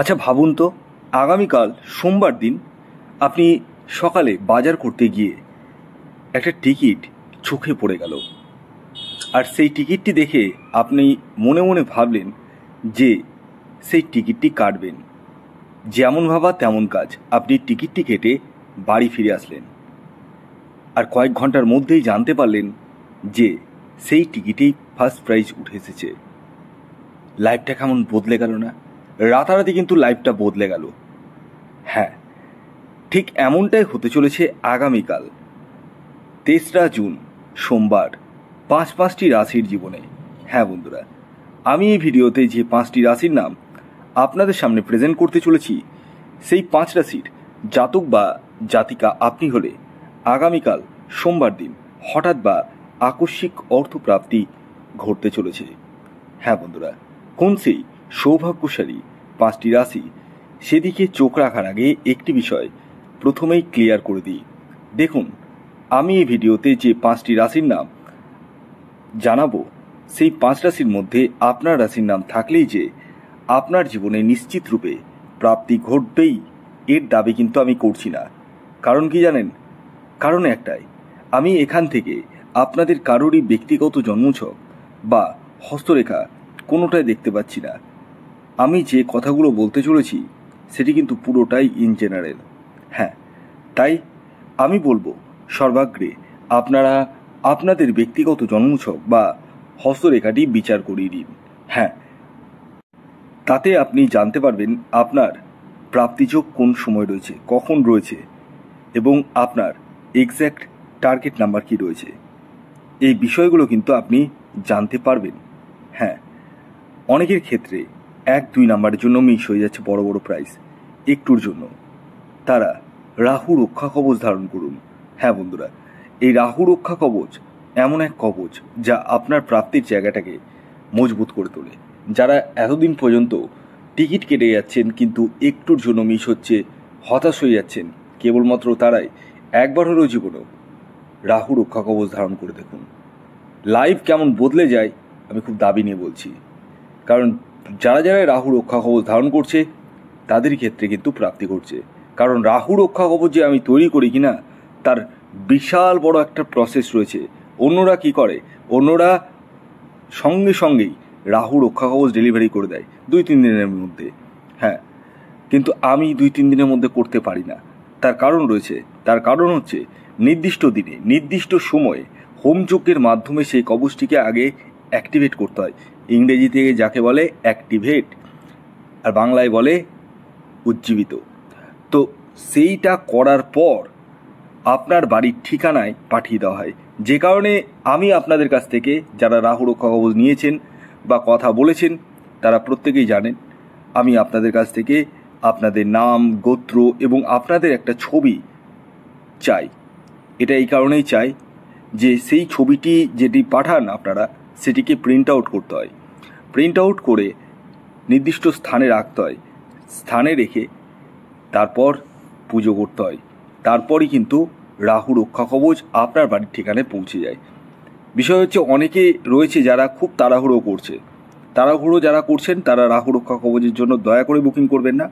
আচ্ছা ভাবুন তো আগামীকাল সোমবার দিন আপনি সকালে বাজার করতে গিয়ে একটা টিকিট চোখে পড়ে গেল আর সেই টিকিটটি দেখে আপনি মনে মনে ভাবলেন যে সেই টিকিটটি কাটবেন যেমন ভাবা তেমন কাজ আপনি টিকিটটি কেটে বাড়ি ফিরে আসলেন আর কয়েক ঘন্টার মধ্যেই জানতে পারলেন যে সেই টিকিটেই ফার্স্ট প্রাইজ উঠে এসেছে লাইফটা কেমন বদলে গেল না রাতারাতি কিন্তু লাইফটা বদলে গেল হ্যাঁ ঠিক এমনটাই হতে চলেছে আগামীকাল তেসরা জুন সোমবার পাঁচ পাঁচটি রাশির জীবনে হ্যাঁ বন্ধুরা আমি এই ভিডিওতে যে পাঁচটি রাশির নাম আপনাদের সামনে প্রেজেন্ট করতে চলেছি সেই পাঁচ রাশির জাতক বা জাতিকা আপনি হলে আগামীকাল সোমবার দিন হঠাৎ বা আকস্মিক অর্থপ্রাপ্তি ঘটতে চলেছে হ্যাঁ বন্ধুরা কোন সেই সৌভাগ্যশালী পাঁচটি রাশি সেদিকে চোখ রাখার আগে একটি বিষয় প্রথমেই ক্লিয়ার করে দিই দেখুন আমি এই ভিডিওতে যে পাঁচটি রাশির নাম জানাবো সেই পাঁচ রাশির মধ্যে আপনার রাশির নাম থাকলেই যে আপনার জীবনে নিশ্চিত রূপে প্রাপ্তি ঘটবেই এর দাবি কিন্তু আমি করছি না কারণ কি জানেন কারণ একটাই আমি এখান থেকে আপনাদের কারোরই ব্যক্তিগত জন্মছক বা হস্তরেখা কোনোটাই দেখতে পাচ্ছি না আমি যে কথাগুলো বলতে চলেছি সেটি কিন্তু পুরোটাই ইন জেনারেল হ্যাঁ তাই আমি বলবো সর্বাগ্রে আপনারা আপনাদের ব্যক্তিগত জন্মছক বা হস্তরেখাটি বিচার করিয়ে দিন হ্যাঁ তাতে আপনি জানতে পারবেন আপনার প্রাপ্তিযোগ কোন সময় রয়েছে কখন রয়েছে এবং আপনার এক্স্যাক্ট টার্গেট নাম্বার কি রয়েছে এই বিষয়গুলো কিন্তু আপনি জানতে পারবেন হ্যাঁ অনেকের ক্ষেত্রে এক দুই নাম্বারের জন্য মিস হয়ে যাচ্ছে বড় বড় প্রাইস একটুর জন্য তারা রাহু রক্ষা কবচ ধারণ করুন হ্যাঁ বন্ধুরা এই রাহু রক্ষা কবচ এমন এক কবচ যা আপনার প্রাপ্তির জায়গাটাকে মজবুত করে তোলে যারা এতদিন পর্যন্ত টিকিট কেটে যাচ্ছেন কিন্তু একটুর জন্য মিস হচ্ছে হতাশ হয়ে যাচ্ছেন কেবলমাত্র তারাই একবার হলেও জীবনেও রাহু রক্ষা কবচ ধারণ করে দেখুন লাইফ কেমন বদলে যায় আমি খুব দাবি নিয়ে বলছি কারণ যারা যারা রাহু রক্ষা কবচ ধারণ করছে তাদের ক্ষেত্রে কিন্তু প্রাপ্তি ঘটছে কারণ রাহু রক্ষা কবচ যে আমি তৈরি করি কিনা তার বিশাল বড় একটা প্রসেস রয়েছে অন্যরা কি করে অন্যরা সঙ্গে সঙ্গেই রাহু রক্ষা কবচ ডেলিভারি করে দেয় দুই তিন দিনের মধ্যে হ্যাঁ কিন্তু আমি দুই তিন দিনের মধ্যে করতে পারি না তার কারণ রয়েছে তার কারণ হচ্ছে নির্দিষ্ট দিনে নির্দিষ্ট সময়ে হোমযজ্ঞের মাধ্যমে সেই কবচটিকে আগে অ্যাক্টিভেট করতে হয় ইংরেজিতে যাকে বলে অ্যাক্টিভেট আর বাংলায় বলে উজ্জীবিত তো সেইটা করার পর আপনার বাড়ির ঠিকানায় পাঠিয়ে দেওয়া হয় যে কারণে আমি আপনাদের কাছ থেকে যারা রাহু রক্ষা কবচ নিয়েছেন বা কথা বলেছেন তারা প্রত্যেকেই জানেন আমি আপনাদের কাছ থেকে আপনাদের নাম গোত্র এবং আপনাদের একটা ছবি চাই এটা এই কারণেই চাই যে সেই ছবিটি যেটি পাঠান আপনারা সেটিকে প্রিন্ট আউট করতে হয় প্রিন্ট আউট করে নির্দিষ্ট স্থানে রাখতে হয় স্থানে রেখে তারপর পুজো করতে হয় তারপরই কিন্তু রাহু রক্ষা কবচ আপনার বাড়ির ঠিকানায় পৌঁছে যায় বিষয় হচ্ছে অনেকে রয়েছে যারা খুব তাড়াহুড়ো করছে তাড়াহুড়ো যারা করছেন তারা রাহু রক্ষা কবচের জন্য দয়া করে বুকিং করবেন না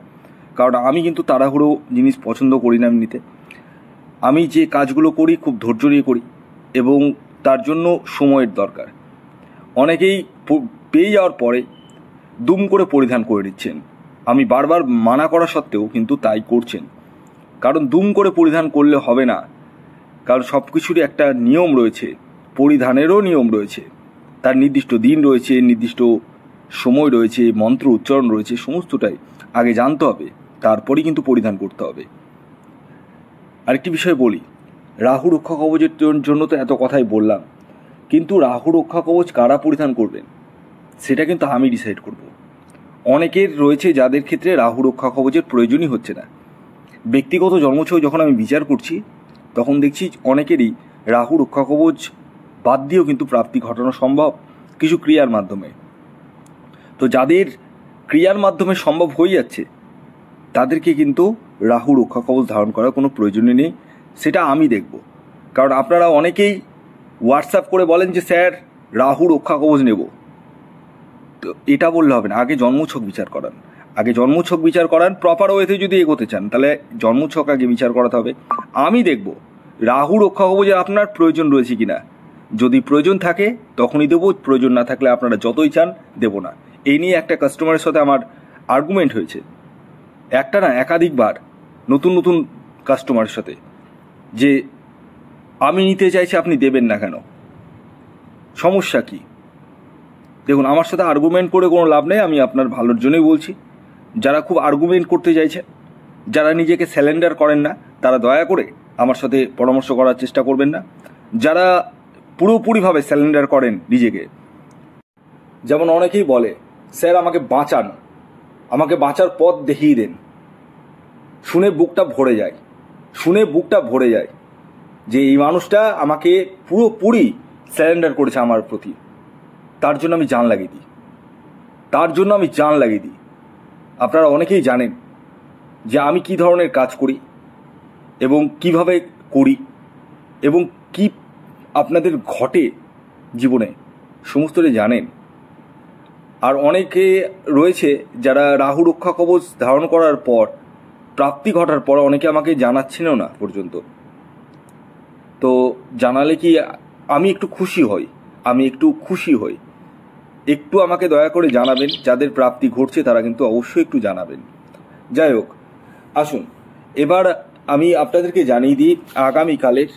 কারণ আমি কিন্তু তাড়াহুড়ো জিনিস পছন্দ করি না এমনিতে আমি যে কাজগুলো করি খুব ধৈর্য নিয়ে করি এবং তার জন্য সময়ের দরকার অনেকেই পেয়ে যাওয়ার পরে দুম করে পরিধান করে নিচ্ছেন আমি বারবার মানা করা সত্ত্বেও কিন্তু তাই করছেন কারণ দুম করে পরিধান করলে হবে না কারণ সব কিছুরই একটা নিয়ম রয়েছে পরিধানেরও নিয়ম রয়েছে তার নির্দিষ্ট দিন রয়েছে নির্দিষ্ট সময় রয়েছে মন্ত্র উচ্চারণ রয়েছে সমস্তটাই আগে জানতে হবে তারপরেই কিন্তু পরিধান করতে হবে আরেকটি বিষয় বলি রাহু রক্ষা কবচের জন্য তো এত কথাই বললাম কিন্তু রাহু রক্ষা কবচ কারা পরিধান করবেন সেটা কিন্তু আমি ডিসাইড করব অনেকের রয়েছে যাদের ক্ষেত্রে রাহু রক্ষা কবচের প্রয়োজনই হচ্ছে না ব্যক্তিগত জন্মছয় যখন আমি বিচার করছি তখন দেখছি অনেকেরই রাহু রক্ষা কবচ বাদ দিয়েও কিন্তু প্রাপ্তি ঘটানো সম্ভব কিছু ক্রিয়ার মাধ্যমে তো যাদের ক্রিয়ার মাধ্যমে সম্ভব হয়ে যাচ্ছে তাদেরকে কিন্তু রাহু রক্ষা কবচ ধারণ করার কোনো প্রয়োজনই নেই সেটা আমি দেখব কারণ আপনারা অনেকেই হোয়াটসঅ্যাপ করে বলেন যে স্যার রাহু রক্ষা কবচ নেব এটা বললে হবে না আগে জন্মছক বিচার করান আগে জন্মছক বিচার করান প্রপার ওয়েতে যদি এগোতে চান তাহলে জন্মছক আগে বিচার করাতে হবে আমি দেখব রাহু রক্ষা হবো যে আপনার প্রয়োজন রয়েছে কি না যদি প্রয়োজন থাকে তখনই দেবো প্রয়োজন না থাকলে আপনারা যতই চান দেব না এই নিয়ে একটা কাস্টমারের সাথে আমার আর্গুমেন্ট হয়েছে একটা না একাধিকবার নতুন নতুন কাস্টমারের সাথে যে আমি নিতে চাইছি আপনি দেবেন না কেন সমস্যা কী দেখুন আমার সাথে আর্গুমেন্ট করে কোনো লাভ নেই আমি আপনার ভালোর জন্যই বলছি যারা খুব আর্গুমেন্ট করতে চাইছে যারা নিজেকে স্যালেন্ডার করেন না তারা দয়া করে আমার সাথে পরামর্শ করার চেষ্টা করবেন না যারা পুরোপুরিভাবে স্যালেন্ডার করেন নিজেকে যেমন অনেকেই বলে স্যার আমাকে বাঁচান আমাকে বাঁচার পথ দেখিয়ে দেন শুনে বুকটা ভরে যায় শুনে বুকটা ভরে যায় যে এই মানুষটা আমাকে পুরোপুরি স্যালেন্ডার করেছে আমার প্রতি তার জন্য আমি জান লাগিয়ে দিই তার জন্য আমি জান লাগিয়ে দিই আপনারা অনেকেই জানেন যে আমি কি ধরনের কাজ করি এবং কিভাবে করি এবং কি আপনাদের ঘটে জীবনে সমস্তটা জানেন আর অনেকে রয়েছে যারা রাহু রক্ষা কবচ ধারণ করার পর প্রাপ্তি ঘটার পর অনেকে আমাকে জানাচ্ছেনও না পর্যন্ত তো জানালে কি আমি একটু খুশি হই আমি একটু খুশি হই একটু আমাকে দয়া করে জানাবেন যাদের প্রাপ্তি ঘটছে তারা কিন্তু অবশ্যই একটু জানাবেন যাই হোক আসুন এবার আমি আপনাদেরকে জানিয়ে দিই আগামীকালের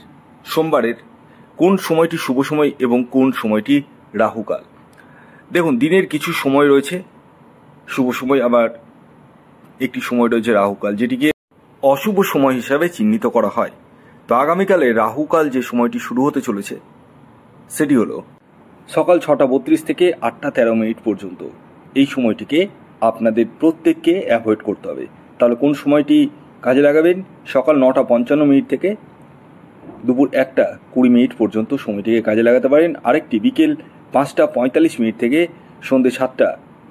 সোমবারের কোন সময়টি শুভ সময় এবং কোন সময়টি রাহুকাল দেখুন দিনের কিছু সময় রয়েছে শুভ সময় আবার একটি সময় রয়েছে রাহুকাল যেটিকে অশুভ সময় হিসাবে চিহ্নিত করা হয় তো আগামীকালে রাহুকাল যে সময়টি শুরু হতে চলেছে সেটি হলো সকাল ছটা বত্রিশ থেকে আটটা তেরো মিনিট পর্যন্ত এই সময়টিকে আপনাদের প্রত্যেককে অ্যাভয়েড করতে হবে তাহলে কোন সময়টি কাজে লাগাবেন সকাল নটা পঞ্চান্ন মিনিট থেকে দুপুর একটা কুড়ি মিনিট পর্যন্ত সময়টিকে কাজে লাগাতে পারেন আরেকটি বিকেল পাঁচটা পঁয়তাল্লিশ মিনিট থেকে সন্ধ্যে সাতটা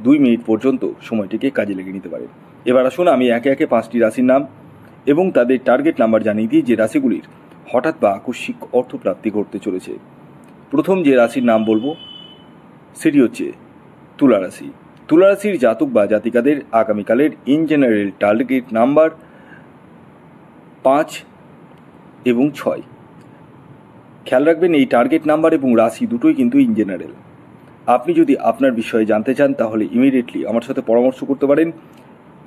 দুই মিনিট পর্যন্ত সময়টিকে কাজে লেগে নিতে পারেন এবার আসুন আমি একে একে পাঁচটি রাশির নাম এবং তাদের টার্গেট নাম্বার জানিয়ে দিই যে রাশিগুলির হঠাৎ বা আকস্মিক অর্থপ্রাপ্তি ঘটতে চলেছে প্রথম যে রাশির নাম বলবো সেটি হচ্ছে তুলা রাশি তুলা রাশির জাতক বা জাতিকাদের আগামীকালের ইন জেনারেল টার্গেট নাম্বার পাঁচ এবং ছয় খেয়াল রাখবেন এই টার্গেট নাম্বার এবং রাশি দুটোই কিন্তু ইন জেনারেল আপনি যদি আপনার বিষয়ে জানতে চান তাহলে ইমিডিয়েটলি আমার সাথে পরামর্শ করতে পারেন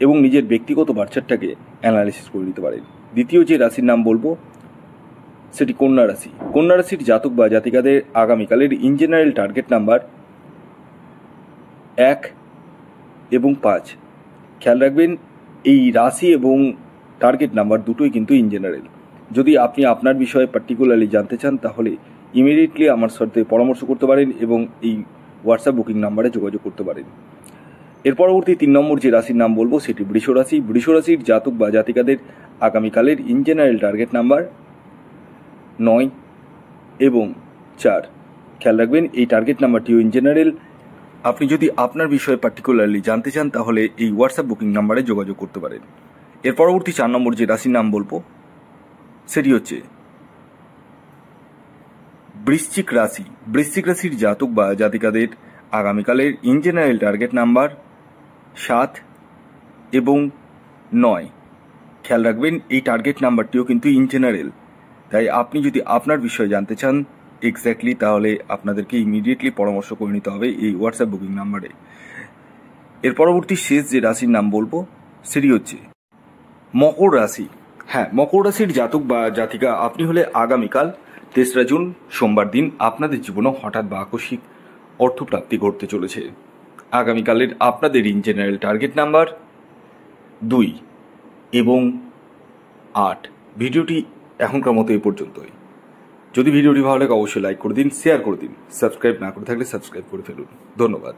এবং নিজের ব্যক্তিগত বাচ্চারটাকে অ্যানালিসিস করে নিতে পারেন দ্বিতীয় যে রাশির নাম বলবো সেটি কন্যা রাশি কন্যা রাশির জাতক বা জাতিকাদের আগামীকালের ইন জেনারেল টার্গেট নাম্বার এক এবং পাঁচ খেয়াল রাখবেন এই রাশি এবং টার্গেট নাম্বার দুটোই কিন্তু ইন জেনারেল যদি আপনি আপনার বিষয়ে পার্টিকুলারলি জানতে চান তাহলে ইমিডিয়েটলি আমার সাথে পরামর্শ করতে পারেন এবং এই হোয়াটসঅ্যাপ বুকিং নাম্বারে যোগাযোগ করতে পারেন এর পরবর্তী তিন নম্বর যে রাশির নাম বলবো সেটি বৃষরাশি রাশি রাশির জাতক বা জাতিকাদের আগামীকালের ইন জেনারেল টার্গেট নাম্বার নয় এবং চার খেয়াল রাখবেন এই টার্গেট নাম্বারটিও ইন জেনারেল আপনি যদি আপনার বিষয়ে পার্টিকুলারলি জানতে চান তাহলে এই হোয়াটসঅ্যাপ বুকিং নাম্বারে যোগাযোগ করতে পারেন এর পরবর্তী চার নম্বর যে রাশির নাম বলবো সেটি হচ্ছে বৃশ্চিক রাশি বৃশ্চিক রাশির জাতক বা জাতিকাদের আগামীকালের ইন জেনারেল টার্গেট নাম্বার সাত এবং নয় খেয়াল রাখবেন এই টার্গেট নাম্বারটিও কিন্তু ইন জেনারেল তাই আপনি যদি আপনার বিষয়ে জানতে চান এক্স্যাক্টলি তাহলে আপনাদেরকে ইমিডিয়েটলি পরামর্শ করে নিতে হবে এই হোয়াটসঅ্যাপ বুকিং নাম্বারে এর পরবর্তী শেষ যে রাশির নাম বলবো সেটি হচ্ছে মকর রাশি হ্যাঁ মকর রাশির জাতক বা জাতিকা আপনি হলে আগামীকাল তেসরা জুন সোমবার দিন আপনাদের জীবনে হঠাৎ বা আকস্মিক অর্থপ্রাপ্তি ঘটতে চলেছে আগামীকালের আপনাদের ইন জেনারেল টার্গেট নাম্বার দুই এবং আট ভিডিওটি এখনকার মতো এই পর্যন্তই যদি ভিডিওটি ভালো লাগে অবশ্যই লাইক করে দিন শেয়ার করে দিন সাবস্ক্রাইব না করে থাকলে সাবস্ক্রাইব করে ফেলুন ধন্যবাদ